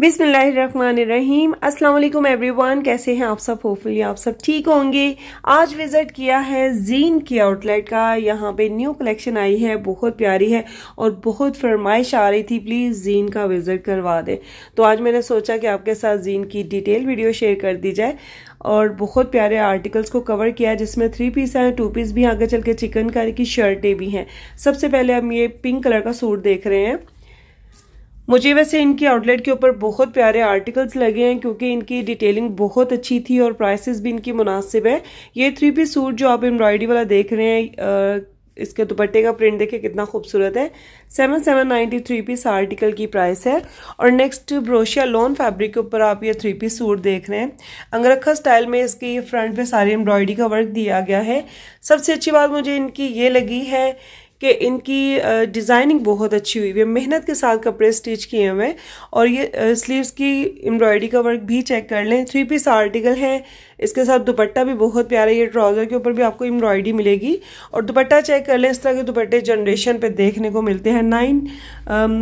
बिसमीम every everyone कैसे हैं आप सब होपफुली आप सब ठीक होंगे आज विज़िट किया है जीन की आउटलेट का यहाँ पे न्यू कलेक्शन आई है बहुत प्यारी है और बहुत फरमाइश आ रही थी प्लीज़ जीन का विज़िट करवा दें तो आज मैंने सोचा कि आपके साथ जीन की डिटेल वीडियो शेयर कर दी जाए और बहुत प्यारे आर्टिकल्स को कवर किया है जिसमें थ्री पीस है टू पीस भी आगे चल के चिकनकारी की शर्टें भी हैं सबसे पहले हम ये पिंक कलर का सूट देख रहे हैं मुझे वैसे इनके आउटलेट के ऊपर बहुत प्यारे आर्टिकल्स लगे हैं क्योंकि इनकी डिटेलिंग बहुत अच्छी थी और प्राइसेस भी इनकी मुनासिब है ये थ्री पीस सूट जो आप एम्ब्रॉयडरी वाला देख रहे हैं इसके दुपट्टे का प्रिंट देखिए कितना खूबसूरत है seven seven ninety three piece article की प्राइस है और नेक्स्ट ब्रोशिया लॉन फैब्रिक के ऊपर आप ये थ्री पीस सूट देख रहे हैं अंगरखा स्टाइल में इसके फ्रंट पे सारी एम्ब्रॉयडरी का वर्क दिया गया है सबसे अच्छी बात मुझे इनकी ये लगी है कि इनकी डिज़ाइनिंग बहुत अच्छी हुई है मेहनत के साथ कपड़े स्टिच किए हुए हैं और ये स्लीव्स की एम्ब्रॉयडरी का वर्क भी चेक कर लें थ्री पीस आर्टिकल है इसके साथ दुपट्टा भी बहुत प्यारा ये ट्राउज़र के ऊपर भी आपको एम्ब्रॉयडरी मिलेगी और दुपट्टा चेक कर लें इस तरह के दुपट्टे जनरेशन पे देखने को मिलते हैं नाइन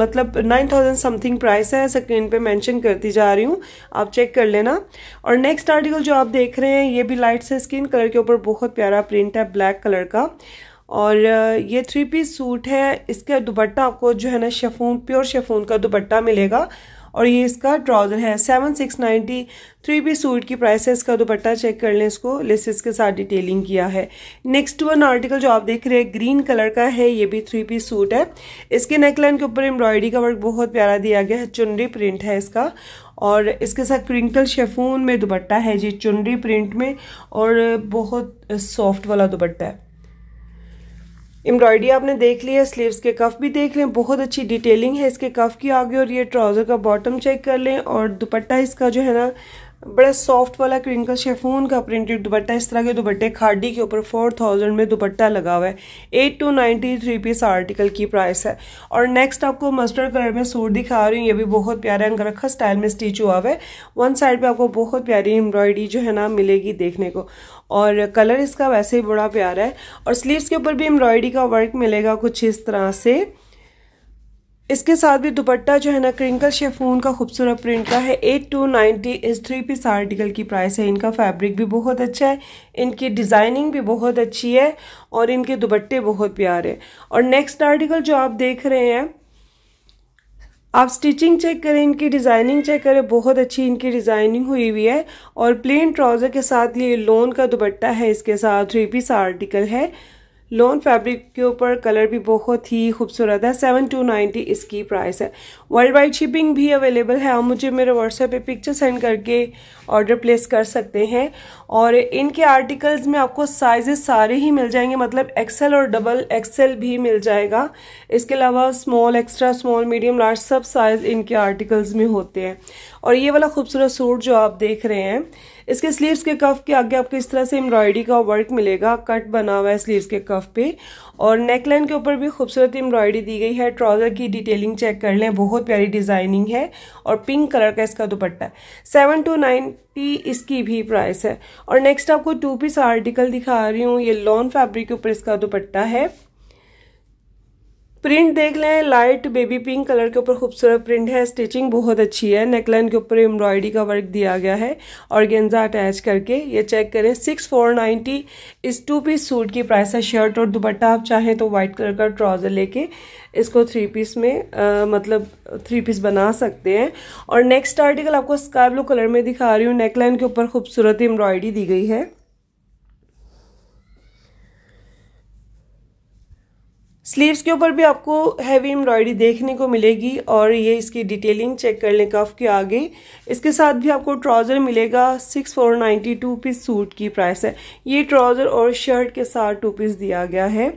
मतलब नाइन थाउजेंड समथिंग प्राइस है स्क्रीन पे मेंशन करती जा रही हूँ आप चेक कर लेना और नेक्स्ट आर्टिकल जो आप देख रहे हैं ये भी लाइट से स्किन कलर के ऊपर बहुत प्यारा प्रिंट है ब्लैक कलर का और ये थ्री पीस सूट है इसका दुपट्टा आपको जो है ना शेफून प्योर शेफून का दुपट्टा मिलेगा और ये इसका ट्राउज़र है seven six ninety three P suit की प्राइस है इसका दुपट्टा चेक कर लें इसको लेसिस के साथ डिटेलिंग किया है नेक्स्ट वन आर्टिकल जो आप देख रहे हैं ग्रीन कलर का है ये भी थ्री पी सूट है इसके नेकलाइन के ऊपर एम्ब्रॉयडरी का वर्क बहुत प्यारा दिया गया है चुनरी प्रिंट है इसका और इसके साथ क्रिंकल शेफून में दुपट्टा है जी चुनरी प्रिंट में और बहुत सॉफ्ट वाला दुपट्टा है एम्ब्रॉयडरी आपने देख ली है स्लीव्स के कफ भी देख लें बहुत अच्छी डिटेलिंग है इसके कफ की आगे और ये ट्राउज़र का बॉटम चेक कर लें और दुपट्टा इसका जो है ना बड़ा सॉफ्ट वाला क्रिंकल शेफोन का प्रिंटेड दुपट्टा इस तरह के दुपट्टे खाडी के ऊपर फोर थाउजेंड में दुपट्टा लगा हुआ है eight two ninety three piece article की प्राइस है और नेक्स्ट आपको मस्टर्ड कलर में सूट दिखा रही हूँ ये भी बहुत प्यारा अंगरखा स्टाइल में स्टिच हुआ हुआ है वन साइड पे आपको बहुत प्यारी एम्ब्रॉयडरी जो है ना मिलेगी देखने को और कलर इसका वैसे ही बड़ा प्यारा है और स्लीवस के ऊपर भी एम्ब्रॉयडरी का वर्क मिलेगा कुछ इस तरह से इसके साथ भी दुपट्टा जो है ना क्रिंकल शेफून का खूबसूरत प्रिंट का है एट टू नाइनटी इस थ्री पीस आर्टिकल की प्राइस है इनका फैब्रिक भी बहुत अच्छा है इनकी डिज़ाइनिंग भी बहुत अच्छी है और इनके दुपट्टे बहुत प्यारे और नेक्स्ट आर्टिकल जो आप देख रहे हैं आप स्टिचिंग चेक करें इनकी डिज़ाइनिंग चेक करें बहुत अच्छी इनकी डिज़ाइनिंग हुई हुई है और प्लेन ट्राउज़र के साथ ये लोन का दुपट्टा है इसके साथ थ्री पीस आर्टिकल है लॉन फैब्रिक के ऊपर कलर भी बहुत ही खूबसूरत है सेवन टू नाइन्टी इसकी प्राइस है वर्ल्ड वाइड शिपिंग भी अवेलेबल है आप मुझे मेरे व्हाट्सएप पे पिक्चर सेंड करके ऑर्डर प्लेस कर सकते हैं और इनके आर्टिकल्स में आपको साइजेस सारे ही मिल जाएंगे मतलब एक्सेल और डबल एक्सेल भी मिल जाएगा इसके अलावा small extra small medium large सब साइज इनके आर्टिकल्स में होते हैं और ये वाला खूबसूरत सूट जो आप देख रहे हैं इसके स्लीव्स के कफ के आगे आपको इस तरह से एम्ब्रॉयडरी का वर्क मिलेगा कट बना हुआ है स्लीव्स के कफ पे और नेकलाइन के ऊपर भी खूबसूरत एम्ब्रॉयडरी दी गई है ट्राउज़र की डिटेलिंग चेक कर लें बहुत प्यारी डिज़ाइनिंग है और पिंक कलर का इसका दुपट्टा है सेवन टू नाइनटी इसकी भी प्राइस है और नेक्स्ट आपको टू पीस आर्टिकल दिखा रही हूँ ये लॉन फैब्रिक के ऊपर इसका दुपट्टा है प्रिंट देख लें लाइट बेबी पिंक कलर के ऊपर खूबसूरत प्रिंट है स्टिचिंग बहुत अच्छी है नेकलाइन के ऊपर एम्ब्रॉयडरी का वर्क दिया गया है और गेंजा अटैच करके ये चेक करें सिक्स फोर नाइन्टी इस टू पीस सूट की प्राइस है शर्ट और दुपट्टा आप चाहें तो वाइट कलर का ट्राउज़र लेके इसको थ्री पीस में आ, मतलब थ्री पीस बना सकते हैं और नेक्स्ट आर्टिकल आपको स्काई ब्लू कलर में दिखा रही हूँ नेकलाइन के ऊपर खूबसूरत एम्ब्रॉयडरी दी गई है स्लीव्स के ऊपर भी आपको हैवी एम्ब्रॉयडरी देखने को मिलेगी और ये इसकी डिटेलिंग चेक कर लें कफ के आगे इसके साथ भी आपको ट्राउज़र मिलेगा six four ninety two piece suit की प्राइस है ये ट्राउज़र और शर्ट के साथ टू पीस दिया गया है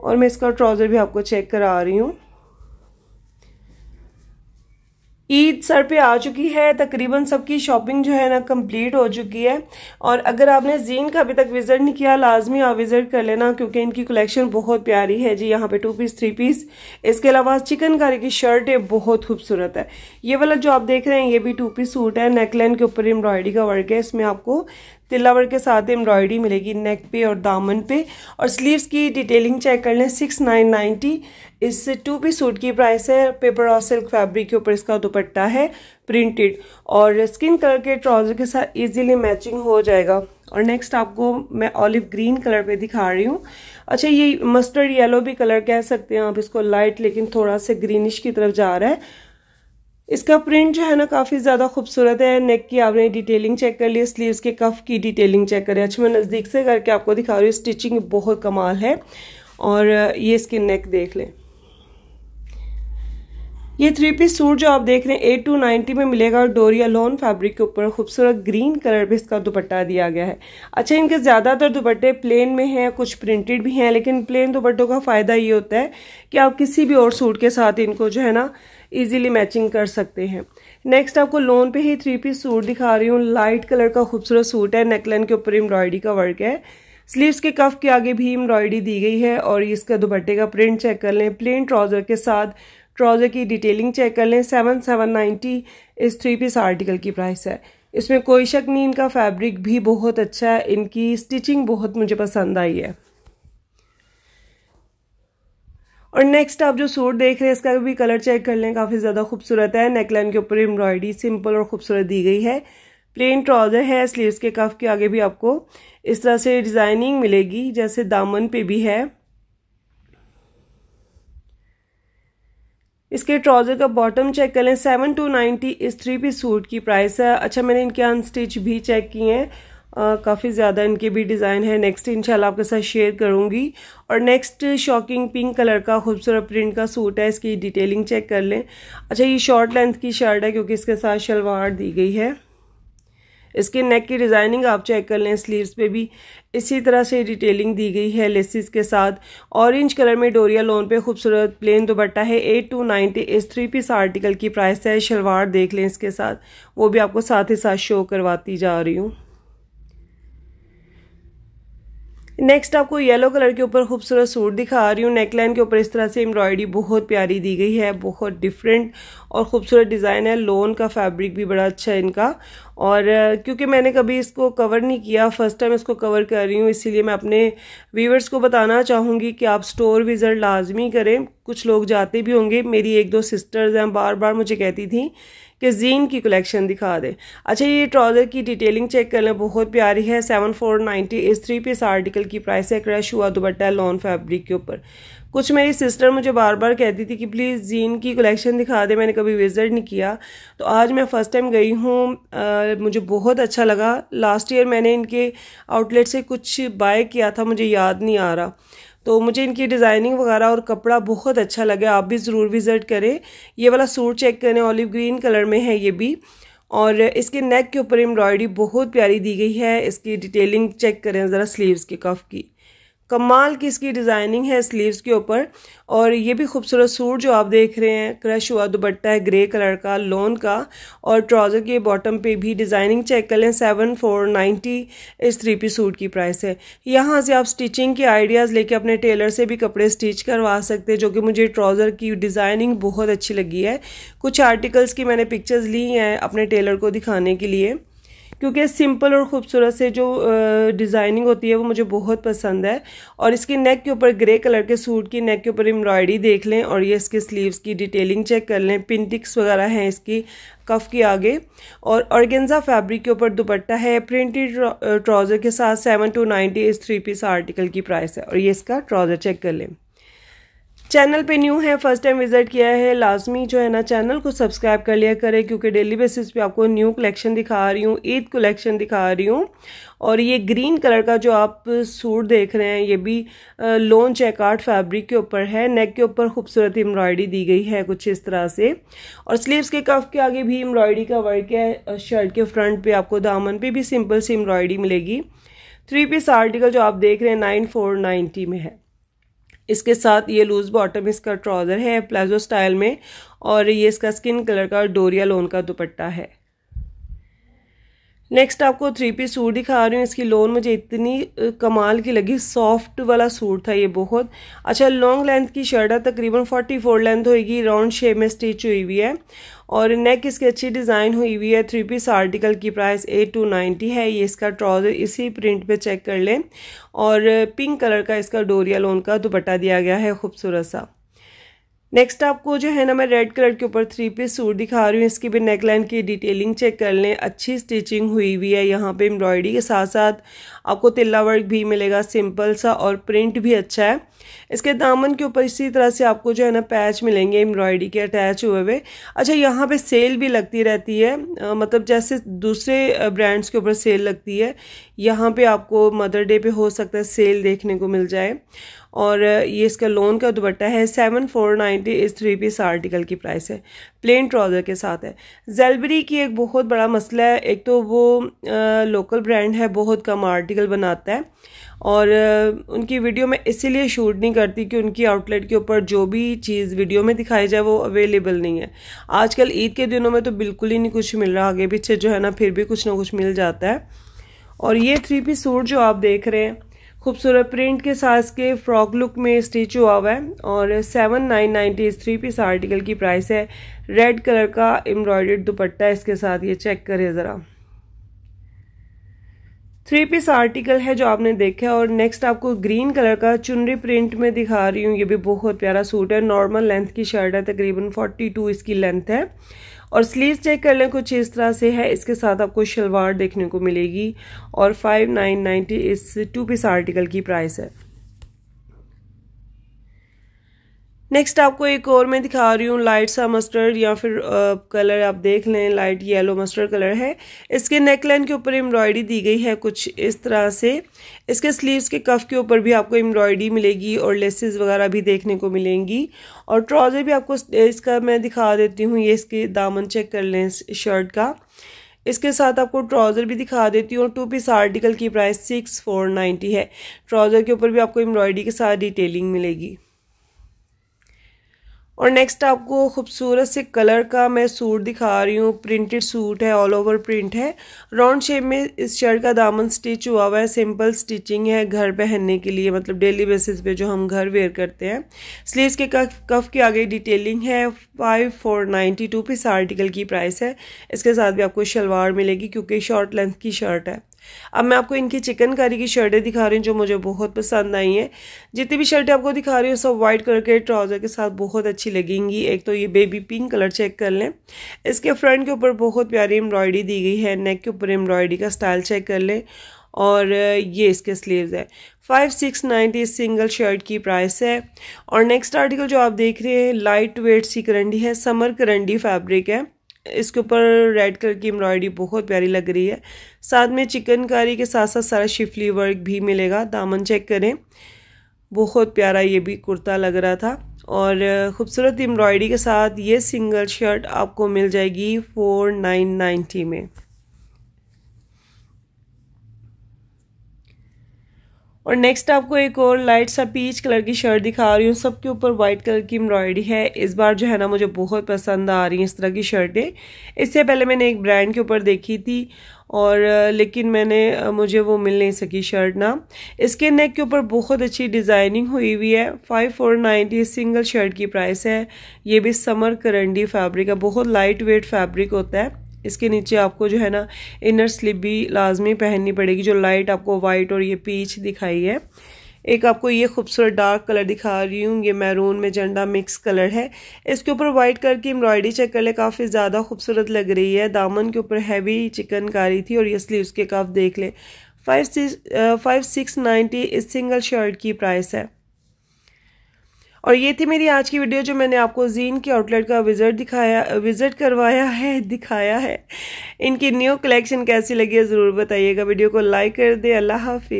और मैं इसका ट्राउज़र भी आपको चेक करा रही हूँ ईद सर पे आ चुकी है तकरीबन सबकी शॉपिंग जो है ना कंप्लीट हो चुकी है और अगर आपने जीन का अभी तक विज़िट नहीं किया लाजमी आप विज़िट कर लेना क्योंकि इनकी कलेक्शन बहुत प्यारी है जी यहाँ पे टू पीस थ्री पीस इसके अलावा चिकनकारी की शर्ट है बहुत खूबसूरत है ये वाला जो आप देख रहे हैं ये भी टू पीस सूट है नेकलैन के ऊपर एम्ब्रॉयडरी का वर्क है इसमें आपको तिलावर के साथ एम्ब्रॉयडरी मिलेगी नेक पे और दामन पे और स्लीव्स की डिटेलिंग चेक कर लें सिक्स नाइन नाइन्टी इस टू पी सूट की प्राइस है पेपर और सिल्क फैब्रिक के ऊपर इसका दुपट्टा है प्रिंटेड और स्किन कलर के ट्राउज़र के साथ इजीली मैचिंग हो जाएगा और नेक्स्ट आपको मैं ऑलिव ग्रीन कलर पे दिखा रही हूँ अच्छा ये मस्टर्ड येलो भी कलर कह सकते हैं आप इसको लाइट लेकिन थोड़ा सा ग्रीनिश की तरफ जा रहा है इसका प्रिंट जो है ना काफ़ी ज़्यादा खूबसूरत है नेक की आपने डिटेलिंग चेक कर ली इसलिए के कफ की डिटेलिंग चेक करें अच्छा मैं नज़दीक से करके आपको दिखा रही हूँ स्टिचिंग बहुत कमाल है और ये इसकी नेक देख लें ये थ्री पीस सूट जो आप देख रहे हैं एट टू नाइनटी में मिलेगा और डोरिया लोन फैब्रिक के ऊपर खूबसूरत ग्रीन कलर पे इसका दुपट्टा दिया गया है अच्छा इनके ज़्यादातर दुपट्टे प्लेन में हैं कुछ प्रिंटेड भी हैं लेकिन प्लेन दुपट्टों का फ़ायदा ये होता है कि आप किसी भी और सूट के साथ इनको जो है ना ईजिली मैचिंग कर सकते हैं नेक्स्ट आपको लोन पे ही थ्री पीस सूट दिखा रही हूँ लाइट कलर का खूबसूरत सूट है नेकलैन के ऊपर एम्ब्रॉयडरी का वर्क है स्लीव्स के कफ के आगे भी एम्ब्रॉयडरी दी गई है और इसका दुपट्टे का प्रिंट चेक कर लें प्लेन ट्राउजर के साथ ट्राउज़र की डिटेलिंग चेक कर लें सेवन सेवन नाइन्टी इस थ्री पीस आर्टिकल की प्राइस है इसमें कोई शक नहीं इनका फैब्रिक भी बहुत अच्छा है इनकी स्टिचिंग बहुत मुझे पसंद आई है और नेक्स्ट आप जो सूट देख रहे हैं इसका भी कलर चेक कर लें काफ़ी ज़्यादा खूबसूरत है नेकलाइन के ऊपर एम्ब्रॉयडरी सिंपल और खूबसूरत दी गई है प्लेन ट्राउज़र है स्लीव्स के कफ के आगे भी आपको इस तरह से डिज़ाइनिंग मिलेगी जैसे दामन पे भी है इसके ट्राउजर का बॉटम चेक कर लें सेवन टू नाइनटी इस थ्री पीस सूट की प्राइस है अच्छा मैंने इनके अनस्टिच भी चेक किए हैं काफ़ी ज़्यादा इनके भी डिज़ाइन है नेक्स्ट इंशाल्लाह आपके साथ शेयर करूँगी और नेक्स्ट शॉकिंग पिंक कलर का खूबसूरत प्रिंट का सूट है इसकी डिटेलिंग चेक कर लें अच्छा ये शॉर्ट लेंथ की शर्ट है क्योंकि इसके साथ शलवार दी गई है इसके नेक की डिज़ाइनिंग आप चेक कर लें स्लीव्स पे भी इसी तरह से डिटेलिंग दी गई है लेसिस के साथ ऑरेंज कलर में डोरिया लोन पे खूबसूरत प्लेन दुपट्टा है एट टू नाइनटी इस थ्री पीस आर्टिकल की प्राइस है शलवार देख लें इसके साथ वो भी आपको साथ ही साथ शो करवाती जा रही हूँ नेक्स्ट आपको येलो कलर के ऊपर खूबसूरत सूट दिखा रही हूँ नेकलाइन के ऊपर इस तरह से एम्ब्रॉयडरी बहुत प्यारी दी गई है बहुत डिफरेंट और ख़ूबसूरत डिज़ाइन है लोन का फैब्रिक भी बड़ा अच्छा है इनका और क्योंकि मैंने कभी इसको कवर नहीं किया फ़र्स्ट टाइम इसको कवर कर रही हूँ इसीलिए मैं अपने व्यूवर्स को बताना चाहूँगी कि आप स्टोर विज़िट लाजमी करें कुछ लोग जाते भी होंगे मेरी एक दो सिस्टर्स हैं बार बार मुझे कहती थी कि जीन की कलेक्शन दिखा दें अच्छा ये ट्राउज़र की डिटेलिंग चेक कर लें बहुत प्यारी है सेवन फोर नाइन्टी इस थ्री पीस आर्टिकल की प्राइस है क्रश हुआ दुपट्टा लॉन फैब्रिक के ऊपर कुछ मेरी सिस्टर मुझे बार बार कहती थी कि प्लीज़ जीन की कलेक्शन दिखा दे मैंने कभी विज़िट नहीं किया तो आज मैं फ़र्स्ट टाइम गई हूँ मुझे बहुत अच्छा लगा लास्ट ईयर मैंने इनके आउटलेट से कुछ बाय किया था मुझे याद नहीं आ रहा तो मुझे इनकी डिज़ाइनिंग वगैरह और कपड़ा बहुत अच्छा लगे आप भी ज़रूर विज़िट करें ये वाला सूट चेक करें ऑलिव ग्रीन कलर में है ये भी और इसके नेक के ऊपर एम्ब्रॉयडरी बहुत प्यारी दी गई है इसकी डिटेलिंग चेक करें ज़रा स्लीव्स के कफ की कमाल की इसकी डिज़ाइनिंग है स्लीव्स के ऊपर और ये भी खूबसूरत सूट जो आप देख रहे हैं क्रश हुआ दुपट्टा है ग्रे कलर का लोन का और ट्राउज़र के बॉटम पे भी डिज़ाइनिंग चेक कर लें सेवन फोर नाइन्टी इस थ्री पी सूट की प्राइस है यहाँ से आप स्टिचिंग के आइडियाज़ लेके अपने टेलर से भी कपड़े स्टिच करवा सकते हैं जो कि मुझे ट्राउज़र की डिज़ाइनिंग बहुत अच्छी लगी है कुछ आर्टिकल्स की मैंने पिक्चर्स ली हैं अपने टेलर को दिखाने के लिए क्योंकि सिंपल और ख़ूबसूरत से जो डिज़ाइनिंग होती है वो मुझे बहुत पसंद है और इसकी नेक के ऊपर ग्रे कलर के सूट की नेक के ऊपर एम्ब्रॉयडरी देख लें और ये इसके स्लीव्स की डिटेलिंग चेक कर लें पिंटिक्स वगैरह हैं इसकी कफ के आगे और ऑर्गेंजा फैब्रिक के ऊपर दुपट्टा है प्रिंटेड ट्राउज़र के साथ सेवन टू नाइनटी इस थ्री पीस आर्टिकल की प्राइस है और ये इसका ट्राउज़र चेक कर लें चैनल पे न्यू है फर्स्ट टाइम विजिट किया है लाजमी जो है ना चैनल को सब्सक्राइब कर लिया करें क्योंकि डेली बेसिस पे आपको न्यू कलेक्शन दिखा रही हूँ ईद कलेक्शन दिखा रही हूँ और ये ग्रीन कलर का जो आप सूट देख रहे हैं ये भी लोन चेकआउट फैब्रिक के ऊपर है नेक के ऊपर खूबसूरत एम्ब्रॉयडरी दी गई है कुछ इस तरह से और स्लीव्स के कफ के आगे भी एम्ब्रॉयडरी का वर्क है शर्ट के फ्रंट पे आपको दामन पे भी सिंपल सी एम्ब्रॉयडरी मिलेगी थ्री पीस आर्टिकल जो आप देख रहे हैं नाइन फोर में है इसके साथ ये लूज़ बॉटम इसका ट्राउज़र है प्लाजो स्टाइल में और ये इसका स्किन कलर का डोरिया लोन का दुपट्टा है नेक्स्ट आपको थ्री पीस सूट दिखा रही हूँ इसकी लोन मुझे इतनी कमाल की लगी सॉफ्ट वाला सूट था ये बहुत अच्छा लॉन्ग लेंथ की शर्ट है तकरीबन फोर्टी फोर लेंथ होगी राउंड शेप में स्टिच हुई हुई है और नेक इसकी अच्छी डिज़ाइन हुई हुई है थ्री पीस आर्टिकल की प्राइस ए टू नाइन्टी है ये इसका ट्राउज़र इसी प्रिंट पे चेक कर लें और पिंक कलर का इसका डोरिया लोन का दुपट्टा दिया गया है खूबसूरत सा नेक्स्ट आपको जो है ना मैं रेड कलर के ऊपर थ्री पीस सूट दिखा रही हूँ इसकी भी नेकलाइन की डिटेलिंग चेक कर लें अच्छी स्टिचिंग हुई हुई है यहाँ पे एम्ब्रॉयडरी के साथ साथ आपको तिल्ला वर्क भी मिलेगा सिंपल सा और प्रिंट भी अच्छा है इसके दामन के ऊपर इसी तरह से आपको जो है ना पैच मिलेंगे एम्ब्रॉयडरी के अटैच हुए हुए अच्छा यहाँ पे सेल भी लगती रहती है आ, मतलब जैसे दूसरे ब्रांड्स के ऊपर सेल लगती है यहाँ पे आपको मदर डे पे हो सकता है सेल देखने को मिल जाए और ये इसका लोन का दुपट्टा है सेवन फोर नाइन्टी इस थ्री पीस आर्टिकल की प्राइस है प्लेन ट्राउज़र के साथ है जेलबरी की एक बहुत बड़ा मसला है एक तो वो आ, लोकल ब्रांड है बहुत कम आर्टिकल बनाता है और आ, उनकी वीडियो में इसीलिए शूट नहीं करती कि उनकी आउटलेट के ऊपर जो भी चीज़ वीडियो में दिखाई जाए वो अवेलेबल नहीं है आजकल ईद के दिनों में तो बिल्कुल ही नहीं कुछ मिल रहा आगे पीछे जो है ना फिर भी कुछ ना कुछ मिल जाता है और ये थ्री पी सूट जो आप देख रहे हैं खूबसूरत प्रिंट के साथ के फ्रॉक लुक में स्टिच हुआ हुआ है और सेवन नाइन नाइनटी इस थ्री पीस आर्टिकल की प्राइस है रेड कलर का एम्ब्रॉयडर्ड दुपट्टा है इसके साथ ये चेक करें ज़रा थ्री पीस आर्टिकल है जो आपने देखा है और नेक्स्ट आपको ग्रीन कलर का चुनरी प्रिंट में दिखा रही हूँ ये भी बहुत प्यारा सूट है नॉर्मल लेंथ की शर्ट है तकरीबन टू इसकी लेंथ है और स्लीव चेक कर लें कुछ इस तरह से है इसके साथ आपको शलवार देखने को मिलेगी और फाइव नाइन नाइन्टी इस टू पीस आर्टिकल की प्राइस है नेक्स्ट आपको एक और मैं दिखा रही हूँ लाइट सा मस्टर्ड या फिर आ, कलर आप देख लें लाइट येलो मस्टर्ड कलर है इसके नेकलाइन के ऊपर एम्ब्रॉयडरी दी गई है कुछ इस तरह से इसके स्लीव्स के कफ के ऊपर भी आपको एम्ब्रॉयडरी मिलेगी और लेसेस वगैरह भी देखने को मिलेंगी और ट्राउज़र भी आपको इसका मैं दिखा देती हूँ ये इसके दामन चेक कर लें शर्ट का इसके साथ आपको ट्राउज़र भी दिखा देती हूँ और टू पीस आर्टिकल की प्राइस सिक्स फोर नाइन्टी है ट्राउज़र के ऊपर भी आपको एम्ब्रॉयडरी के साथ डिटेलिंग मिलेगी और नेक्स्ट आपको खूबसूरत से कलर का मैं सूट दिखा रही हूँ प्रिंटेड सूट है ऑल ओवर प्रिंट है राउंड शेप में इस शर्ट का दामन स्टिच हुआ हुआ है सिंपल स्टिचिंग है घर पहनने के लिए मतलब डेली बेसिस पे जो हम घर वेयर करते हैं स्लीव्स के कफ कफ के आगे डिटेलिंग है five four ninety two piece article की प्राइस है इसके साथ भी आपको शलवार मिलेगी क्योंकि शॉर्ट लेंथ की शर्ट है अब मैं आपको इनकी चिकनकारी की शर्टें दिखा रही हूँ जो मुझे बहुत पसंद आई हैं जितनी भी शर्टें आपको दिखा रही हूँ सब वाइट कलर के ट्राउज़र के साथ बहुत अच्छी लगेंगी एक तो ये बेबी पिंक कलर चेक कर लें इसके फ्रंट के ऊपर बहुत प्यारी एम्ब्रॉयडरी दी गई है नेक के ऊपर एम्ब्रॉयडरी का स्टाइल चेक कर लें और ये इसके स्लीव्स है five six ninety single shirt की प्राइस है और नेक्स्ट आर्टिकल जो आप देख रहे हैं लाइट वेट सी करंडी है समर करंडी फैब्रिक है इसके ऊपर रेड कलर की एम्ब्रॉयडरी बहुत प्यारी लग रही है साथ में चिकनकारी के साथ साथ सारा शिफली वर्क भी मिलेगा दामन चेक करें बहुत प्यारा ये भी कुर्ता लग रहा था और ख़ूबसूरत एम्ब्रॉयडरी के साथ ये सिंगल शर्ट आपको मिल जाएगी फोर नाइन नाइन्टी में और नेक्स्ट आपको एक और लाइट सा पीच कलर की शर्ट दिखा रही हूँ सबके ऊपर वाइट कलर की एम्ब्रॉयडरी है इस बार जो है ना मुझे बहुत पसंद आ रही हैं इस तरह की शर्टें इससे पहले मैंने एक ब्रांड के ऊपर देखी थी और लेकिन मैंने मुझे वो मिल नहीं सकी शर्ट ना इसके नेक के ऊपर बहुत अच्छी डिज़ाइनिंग हुई हुई है five four ninety single shirt की प्राइस है ये भी समर करंडी फैब्रिक है बहुत लाइट वेट फैब्रिक होता है इसके नीचे आपको जो है ना इनर स्लिप भी लाजमी पहननी पड़ेगी जो लाइट आपको वाइट और ये पीच दिखाई है एक आपको ये खूबसूरत डार्क कलर दिखा रही हूँ ये मैरून में जंडा मिक्स कलर है इसके ऊपर वाइट कलर की एम्ब्रॉयडरी चेक कर ले काफ़ी ज़्यादा खूबसूरत लग रही है दामन के ऊपर हैवी चिकनकारी थी और ये स्लीव्स उसके काफ देख ले five six five six ninety इस सिंगल शर्ट की प्राइस है और ये थी मेरी आज की वीडियो जो मैंने आपको जीन के आउटलेट का विज़िट दिखाया विज़िट करवाया है दिखाया है इनकी न्यू कलेक्शन कैसी लगी है ज़रूर बताइएगा वीडियो को लाइक कर दे अल्लाह हाफि